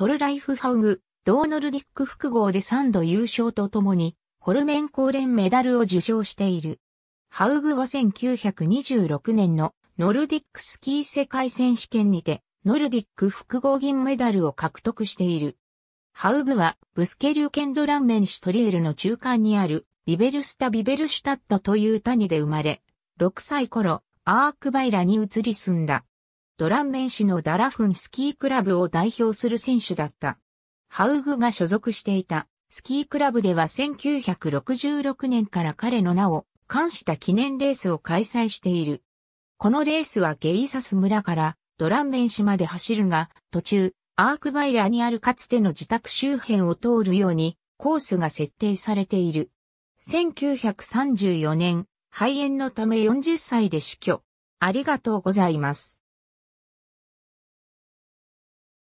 トルライフハウグ、同ノルディック複合で3度優勝とともに、ホルメン高連メダルを受賞している。ハウグは1926年のノルディックスキー世界選手権にて、ノルディック複合銀メダルを獲得している。ハウグは、ブスケリュケンドランメンシュトリエルの中間にある、ビベルスタ・ビベルシュタットという谷で生まれ、6歳頃、アークバイラに移り住んだ。ドランメン市のダラフンスキークラブを代表する選手だった。ハウグが所属していたスキークラブでは1966年から彼の名を冠した記念レースを開催している。このレースはゲイサス村からドランメン市まで走るが、途中、アークバイラーにあるかつての自宅周辺を通るようにコースが設定されている。1934年、肺炎のため40歳で死去。ありがとうございます。